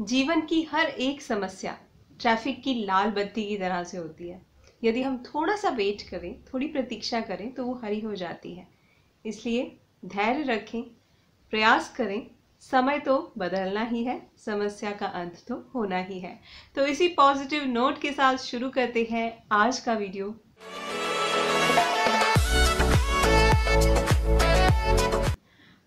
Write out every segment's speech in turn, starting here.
जीवन की हर एक समस्या ट्रैफिक की लाल बत्ती की तरह से होती है यदि हम थोड़ा सा वेट करें थोड़ी प्रतीक्षा करें तो वो हरी हो जाती है इसलिए धैर्य रखें प्रयास करें समय तो बदलना ही है समस्या का अंत तो होना ही है तो इसी पॉजिटिव नोट के साथ शुरू करते हैं आज का वीडियो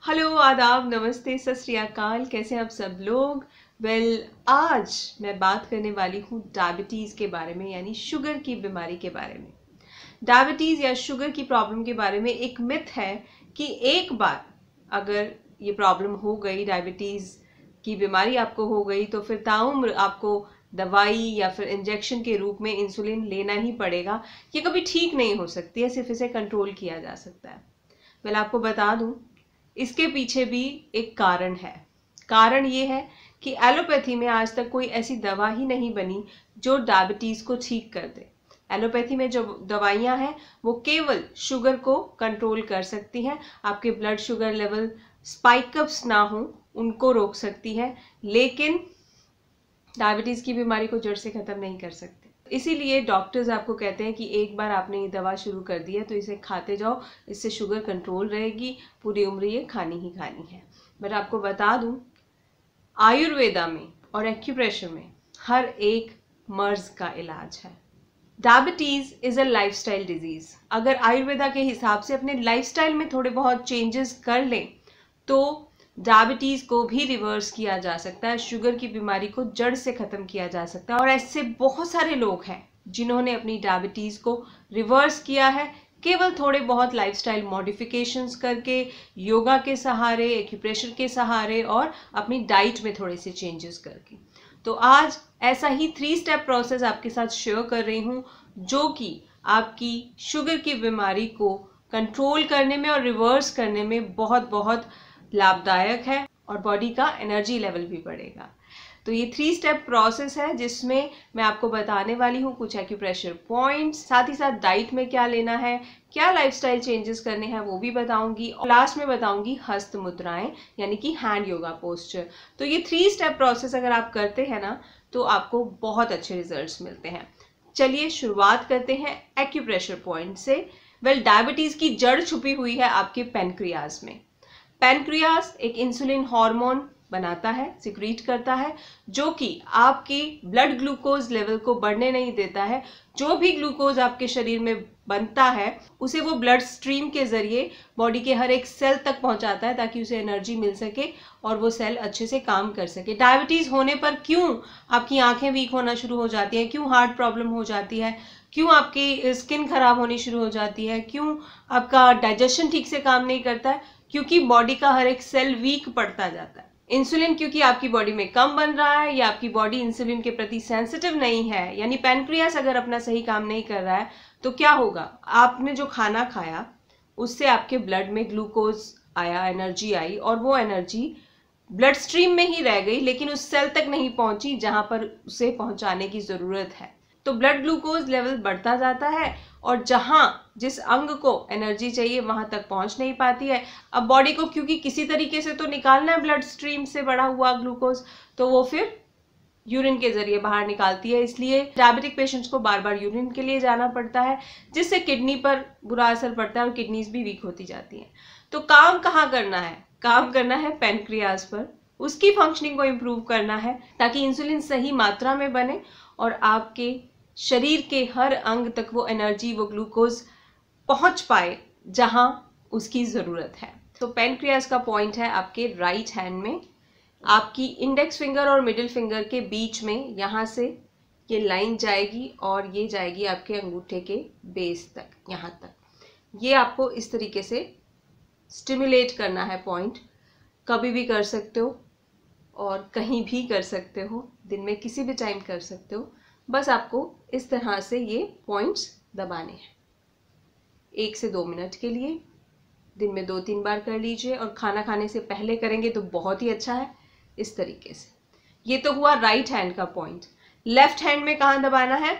हेलो आदाब नमस्ते सत श्री अकाल कैसे आप सब लोग वेल well, आज मैं बात करने वाली हूँ डायबिटीज़ के बारे में यानी शुगर की बीमारी के बारे में डायबिटीज़ या शुगर की प्रॉब्लम के बारे में एक मिथ है कि एक बार अगर ये प्रॉब्लम हो गई डायबिटीज़ की बीमारी आपको हो गई तो फिर ताउम्र आपको दवाई या फिर इंजेक्शन के रूप में इंसुलिन लेना ही पड़ेगा ये कभी ठीक नहीं हो सकती है सिर्फ इसे कंट्रोल किया जा सकता है मैं आपको बता दूं इसके पीछे भी एक कारण है कारण ये है कि एलोपैथी में आज तक कोई ऐसी दवा ही नहीं बनी जो डायबिटीज़ को ठीक कर दे एलोपैथी में जो दवाइयाँ हैं वो केवल शुगर को कंट्रोल कर सकती हैं आपके ब्लड शुगर लेवल स्पाइकअप्स ना हो उनको रोक सकती है लेकिन डायबिटीज़ की बीमारी को जड़ से ख़त्म नहीं कर सकते इसीलिए डॉक्टर्स आपको कहते हैं कि एक बार आपने ये दवा शुरू कर दी है तो इसे खाते जाओ इससे शुगर कंट्रोल रहेगी पूरी उम्र ये खानी ही खानी है बट आपको बता दूँ आयुर्वेदा में और एक्यूप्रेशर में हर एक मर्ज का इलाज है diabetes is a lifestyle disease अगर आयुर्वेदा के हिसाब से अपने लाइफस्टाइल में थोड़े बहुत चेंजेस कर लें तो डायबिटीज़ को भी रिवर्स किया जा सकता है शुगर की बीमारी को जड़ से ख़त्म किया जा सकता है और ऐसे बहुत सारे लोग हैं जिन्होंने अपनी डायबिटीज़ को रिवर्स किया है केवल थोड़े बहुत लाइफस्टाइल मॉडिफिकेशंस करके योगा के सहारे एक्यूप्रेशर के सहारे और अपनी डाइट में थोड़े से चेंजेस करके तो आज ऐसा ही थ्री स्टेप प्रोसेस आपके साथ शेयर कर रही हूँ जो कि आपकी शुगर की बीमारी को कंट्रोल करने में और रिवर्स करने में बहुत बहुत लाभदायक है और बॉडी का एनर्जी लेवल भी बढ़ेगा तो ये थ्री स्टेप प्रोसेस है जिसमें मैं आपको बताने वाली हूँ कुछ एक्यूप्रेशर पॉइंट्स साथ ही साथ डाइट में क्या लेना है क्या लाइफस्टाइल चेंजेस करने हैं वो भी बताऊंगी और लास्ट में बताऊंगी हस्त मुद्राएं यानी कि हैंड योगा पोस्चर तो ये थ्री स्टेप प्रोसेस अगर आप करते हैं ना तो आपको बहुत अच्छे रिजल्ट्स मिलते हैं चलिए शुरुआत करते हैं एक्यूप्रेशर पॉइंट से वेल well, डायबिटीज़ की जड़ छुपी हुई है आपके पेनक्रियाज में पेनक्रियाज एक इंसुलिन हार्मोन बनाता है सिक्रीट करता है जो कि आपकी ब्लड ग्लूकोज लेवल को बढ़ने नहीं देता है जो भी ग्लूकोज आपके शरीर में बनता है उसे वो ब्लड स्ट्रीम के जरिए बॉडी के हर एक सेल तक पहुंचाता है ताकि उसे एनर्जी मिल सके और वो सेल अच्छे से काम कर सके डायबिटीज़ होने पर क्यों आपकी आंखें वीक होना शुरू हो जाती हैं क्यों हार्ट प्रॉब्लम हो जाती है क्यों आपकी स्किन खराब होनी शुरू हो जाती है क्यों आपका डाइजेशन ठीक से काम नहीं करता है क्योंकि बॉडी का हर एक सेल वीक पड़ता जाता है इंसुलिन क्योंकि आपकी बॉडी में कम बन रहा है या आपकी बॉडी इंसुलिन के प्रति सेंसिटिव नहीं है यानी पेनक्रियास अगर अपना सही काम नहीं कर रहा है तो क्या होगा आपने जो खाना खाया उससे आपके ब्लड में ग्लूकोज आया एनर्जी आई और वो एनर्जी ब्लड स्ट्रीम में ही रह गई लेकिन उस सेल तक नहीं पहुंची जहां पर उसे पहुंचाने की ज़रूरत है तो ब्लड ग्लूकोज लेवल बढ़ता जाता है और जहाँ जिस अंग को एनर्जी चाहिए वहाँ तक पहुँच नहीं पाती है अब बॉडी को क्योंकि किसी तरीके से तो निकालना है ब्लड स्ट्रीम से बढ़ा हुआ ग्लूकोज तो वो फिर यूरिन के जरिए बाहर निकालती है इसलिए डायबिटिक पेशेंट्स को बार बार यूरिन के लिए जाना पड़ता है जिससे किडनी पर बुरा असर पड़ता है और किडनीज भी वीक होती जाती हैं तो काम कहाँ करना है काम करना है पेनक्रियाज पर उसकी फंक्शनिंग को इम्प्रूव करना है ताकि इंसुलिन सही मात्रा में बने और आपके शरीर के हर अंग तक वो एनर्जी वो ग्लूकोज पहुंच पाए जहां उसकी ज़रूरत है तो पेनक्रियाज का पॉइंट है आपके राइट हैंड में आपकी इंडेक्स फिंगर और मिडिल फिंगर के बीच में यहाँ से ये लाइन जाएगी और ये जाएगी आपके अंगूठे के बेस तक यहाँ तक ये आपको इस तरीके से स्टिमुलेट करना है पॉइंट कभी भी कर सकते हो और कहीं भी कर सकते हो दिन में किसी भी टाइम कर सकते हो बस आपको इस तरह से ये पॉइंट्स दबाने हैं एक से दो मिनट के लिए दिन में दो तीन बार कर लीजिए और खाना खाने से पहले करेंगे तो बहुत ही अच्छा है इस तरीके से ये तो हुआ राइट हैंड का पॉइंट लेफ्ट हैंड में कहाँ दबाना है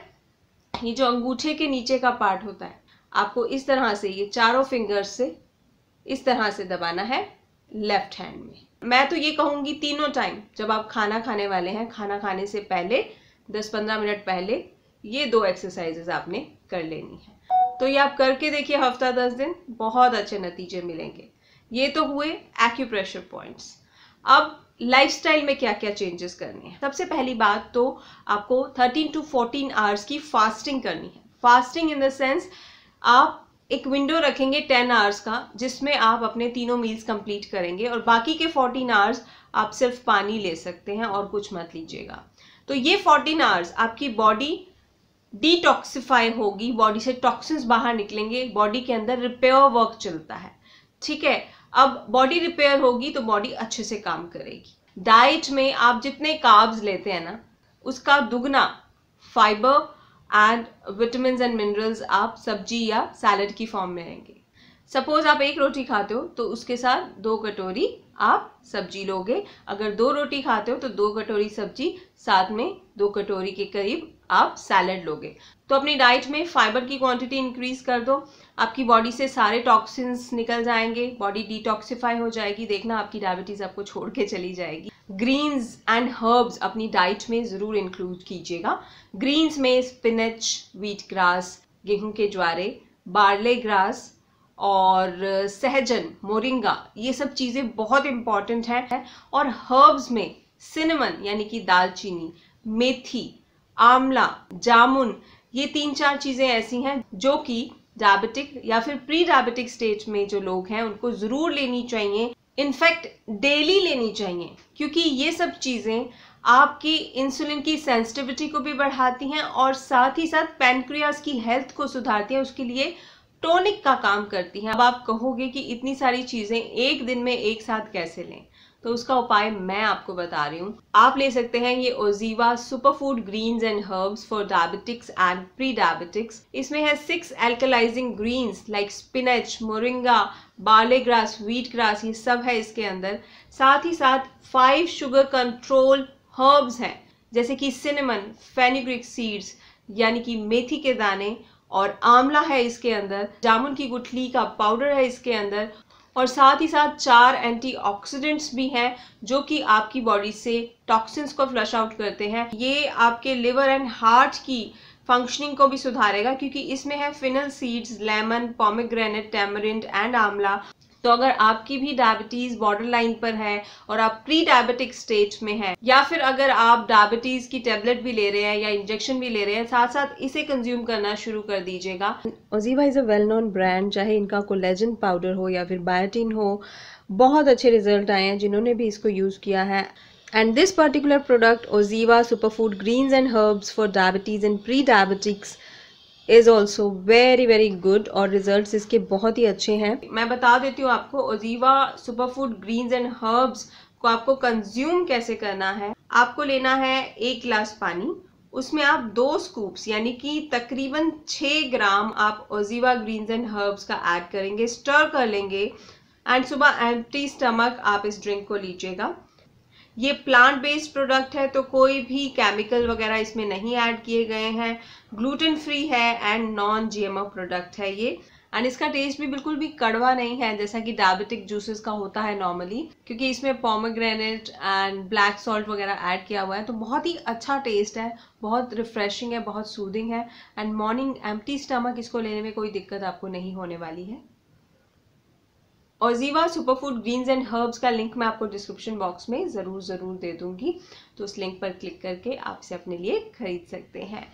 ये जो अंगूठे के नीचे का पार्ट होता है आपको इस तरह से ये चारों फिंगर्स से इस तरह से दबाना है लेफ्ट हैंड में मैं तो ये कहूँगी तीनों टाइम जब आप खाना खाने वाले हैं खाना खाने से पहले दस पंद्रह मिनट पहले ये दो एक्सरसाइजेज आपने कर लेनी है तो ये आप करके देखिए हफ्ता दस दिन बहुत अच्छे नतीजे मिलेंगे ये तो हुए एक्यूप्रेशर पॉइंट्स अब लाइफस्टाइल में क्या क्या चेंजेस करने हैं सबसे पहली बात तो आपको 13 टू 14 आवर्स की फास्टिंग करनी है फास्टिंग इन द सेंस आप एक विंडो रखेंगे टेन आवर्स का जिसमें आप अपने तीनों मील्स कंप्लीट करेंगे और बाकी के फोर्टीन आवर्स आप सिर्फ पानी ले सकते हैं और कुछ मत लीजिएगा तो ये फोर्टीन आवर्स आपकी बॉडी डिटॉक्सिफाई होगी बॉडी से टॉक्सिन्स बाहर निकलेंगे बॉडी के अंदर रिपेयर वर्क चलता है ठीक है अब बॉडी रिपेयर होगी तो बॉडी अच्छे से काम करेगी डाइट में आप जितने काब्स लेते हैं ना उसका दुगना fibre and vitamin and minerals आप सब्जी या सैलड की फॉर्म में आएंगे सपोज आप एक रोटी खाते हो तो उसके साथ दो कटोरी आप सब्जी लोगे अगर दो रोटी खाते हो तो दो कटोरी सब्जी साथ में दो कटोरी के करीब आप सैलड लोगे तो अपनी डाइट में फाइबर की क्वांटिटी इंक्रीज कर दो आपकी बॉडी से सारे टॉक्सिन्स निकल जाएंगे बॉडी डिटॉक्सिफाई हो जाएगी देखना आपकी डायबिटीज़ आपको छोड़ के चली जाएगी ग्रीन्स एंड हर्ब्स अपनी डाइट में ज़रूर इंक्लूड कीजिएगा ग्रीन्स में स्पिनच व्हीट ग्रास गेहूं के ज्वारे बार्ले ग्रास और uh, सहजन मोरिंगा ये सब चीज़ें बहुत इंपॉर्टेंट हैं और हर्ब्स में सिनेमन यानी कि दालचीनी मेथी आंवला जामुन ये तीन चार चीज़ें ऐसी हैं जो कि डायबिटिक या फिर प्री डायबिटिक स्टेज में जो लोग हैं उनको ज़रूर लेनी चाहिए इनफैक्ट डेली लेनी चाहिए क्योंकि ये सब चीज़ें आपकी इंसुलिन की सेंसिटिविटी को भी बढ़ाती हैं और साथ ही साथ पैनक्रियाज की हेल्थ को सुधारती हैं उसके लिए टोनिक का काम करती हैं अब आप कहोगे कि इतनी सारी चीज़ें एक दिन में एक साथ कैसे लें तो उसका उपाय मैं आपको बता रही हूँ आप ले सकते हैं ये Oziva super food greens and herbs for diabetics and pre diabetics इसमें है six alkalizing greens like spinach moringa barley grass wheat grass ये सब है इसके अंदर साथ ही साथ फाइव शुगर कंट्रोल हर्ब्स हैं जैसे कि सिनेमन फेनिग्रिक सीड्स यानी कि मेथी के दाने और आंवला है इसके अंदर जामुन की गुठली का पाउडर है इसके अंदर और साथ ही साथ चार एंटीऑक्सीडेंट्स भी हैं जो कि आपकी बॉडी से टॉक्सिन्स को फ्लश आउट करते हैं ये आपके लिवर एंड हार्ट की फंक्शनिंग को भी सुधारेगा क्योंकि इसमें है fennel seeds lemon pomegranate tamarind and amla तो अगर आपकी भी डायबिटीज़ बॉर्डर लाइन पर है और आप प्री डायबिटिक स्टेज में है या फिर अगर आप डायबिटीज़ की टेबलेट भी ले रहे हैं या इंजेक्शन भी ले रहे हैं साथ साथ इसे कंज्यूम करना शुरू कर दीजिएगा OZiva is a well known brand चाहे इनका कोलेजन पाउडर हो या फिर बायोटिन हो बहुत अच्छे रिजल्ट आए हैं जिन्होंने भी इसको यूज़ किया है this particular product OZiva super food green and herbs for diabetes and pre diabetics is also very very good और रिजल्ट इसके बहुत ही अच्छे हैं मैं बता देती हूँ आपको OZiva super food greens and herbs को आपको कंज्यूम कैसे करना है आपको लेना है एक ग्लास पानी उसमें आप दो स्कूप्स यानी कि तकरीबन छः ग्राम आप ओजीवा ग्रीन्स एंड हर्ब्स का ऐड करेंगे स्टर कर लेंगे एंड सुबह एम्प्टी स्टमक आप इस ड्रिंक को लीजिएगा ये प्लांट बेस्ड प्रोडक्ट है तो कोई भी केमिकल वगैरह इसमें नहीं ऐड किए गए हैं ग्लूटेन फ्री है एंड नॉन जीएमओ प्रोडक्ट है ये एंड इसका टेस्ट भी बिल्कुल भी कड़वा नहीं है जैसा कि डायबिटिक जूसेस का होता है नॉर्मली क्योंकि इसमें पोमोग्रेनेट एंड ब्लैक सॉल्ट वगैरह ऐड किया हुआ है तो बहुत ही अच्छा टेस्ट है बहुत रिफ्रेशिंग है बहुत सूदिंग है एंड मॉर्निंग एम्प्टी स्टमक इसको लेने में कोई दिक्कत आपको नहीं होने वाली है और जीवा सुपरफूड ग्रीन्स एंड हर्ब्स का लिंक मैं आपको डिस्क्रिप्शन बॉक्स में ज़रूर ज़रूर दे दूंगी तो उस लिंक पर क्लिक करके आप इसे अपने लिए खरीद सकते हैं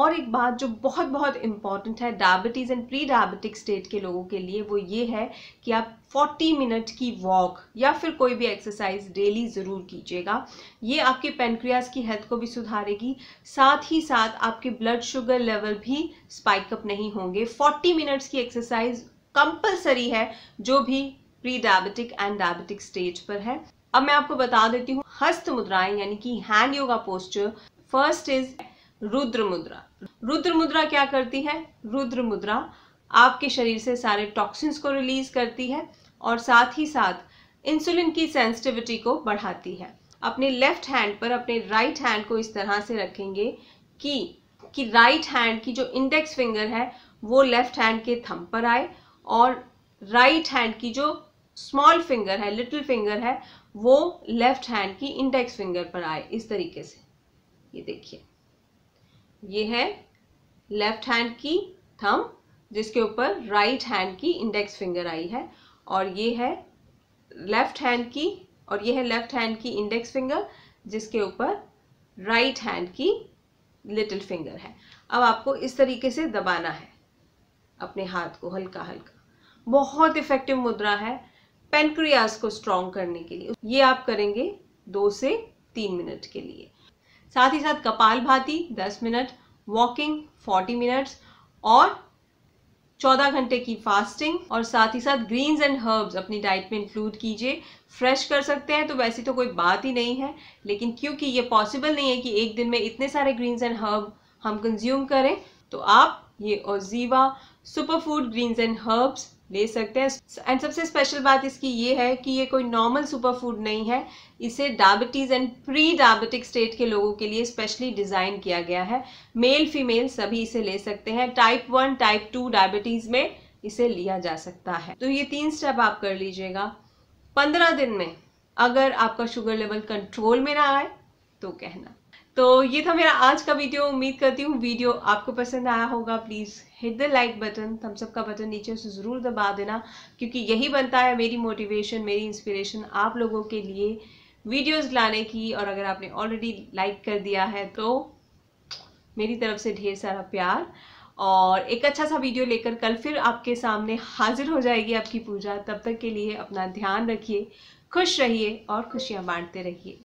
और एक बात जो बहुत बहुत इंपॉर्टेंट है diabetes and pre diabetic state के लोगों के लिए वो ये है कि आप 40 मिनट की वॉक या फिर कोई भी एक्सरसाइज डेली ज़रूर कीजिएगा ये आपके पेनक्रियाज की हेल्थ को भी सुधारेगी साथ ही साथ आपके ब्लड शुगर लेवल भी स्पाइक अप नहीं होंगे 40 मिनट्स की एक्सरसाइज कंपलसरी है जो भी pre diabetic and diabetic stage पर है अब मैं आपको बता देती हूँ हस्त मुद्राएं यानी कि hand yoga posture first is Rudra mudra Rudra मुद्रा क्या करती है रुद्र मुद्रा आपके शरीर से सारे टॉक्सिन्स को रिलीज करती है और साथ ही साथ इंसुलिन की सेंसिटिविटी को बढ़ाती है अपने लेफ्ट हैंड पर अपने राइट right हैंड को इस तरह से रखेंगे कि कि राइट right हैंड की जो इंडेक्स फिंगर है वो लेफ्ट हैंड के थंब पर आए और राइट हैंड की जो स्मॉल फिंगर है लिटिल फिंगर है वो लेफ्ट हैंड की इंडेक्स फिंगर पर आए इस तरीके से ये देखिए ये है लेफ्ट हैंड की थम जिसके ऊपर राइट हैंड की इंडेक्स फिंगर आई है और ये है लेफ्ट हैंड की और ये है लेफ्ट हैंड की इंडेक्स फिंगर जिसके ऊपर राइट हैंड की लिटिल फिंगर है अब आपको इस तरीके से दबाना है अपने हाथ को हल्का हल्का बहुत इफेक्टिव मुद्रा है पेनक्रियाज को स्ट्रॉन्ग करने के लिए ये आप करेंगे दो से तीन मिनट के लिए साथ ही साथ कपाल भाती दस मिनट वॉकिंग फोर्टी मिनट्स और चौदह घंटे की फास्टिंग और साथ ही साथ ग्रीन्स एंड हर्ब्स अपनी डाइट में इंक्लूड कीजिए फ्रेश कर सकते हैं तो वैसे तो कोई बात ही नहीं है लेकिन क्योंकि ये पॉसिबल नहीं है कि एक दिन में इतने सारे ग्रीन्स एंड हर्ब हम कंज्यूम करें तो आप ये Oziva super food greens and herbs ले सकते हैं एंड सबसे स्पेशल बात इसकी ये है कि ये कोई नॉर्मल सुपर फूड नहीं है इसे diabetes and pre diabetic state के लोगों के लिए स्पेशली डिज़ाइन किया गया है मेल फीमेल सभी इसे ले सकते हैं type one type two diabetes में इसे लिया जा सकता है तो ये तीन स्टेप आप कर लीजिएगा पंद्रह दिन में अगर आपका शुगर लेवल कंट्रोल में ना आए तो कहना तो ये था मेरा आज का वीडियो उम्मीद करती हूँ वीडियो आपको पसंद आया होगा please hit the like button thumbs up का बटन नीचे से ज़रूर दबा देना क्योंकि यही बनता है मेरी मोटिवेशन मेरी इंस्पिरेशन आप लोगों के लिए वीडियोस लाने की और अगर आपने ऑलरेडी लाइक कर दिया है तो मेरी तरफ से ढेर सारा प्यार और एक अच्छा सा वीडियो लेकर कल फिर आपके सामने हाजिर हो जाएगी आपकी पूजा तब तक के लिए अपना ध्यान रखिए खुश रहिए और खुशियाँ बांटते रहिए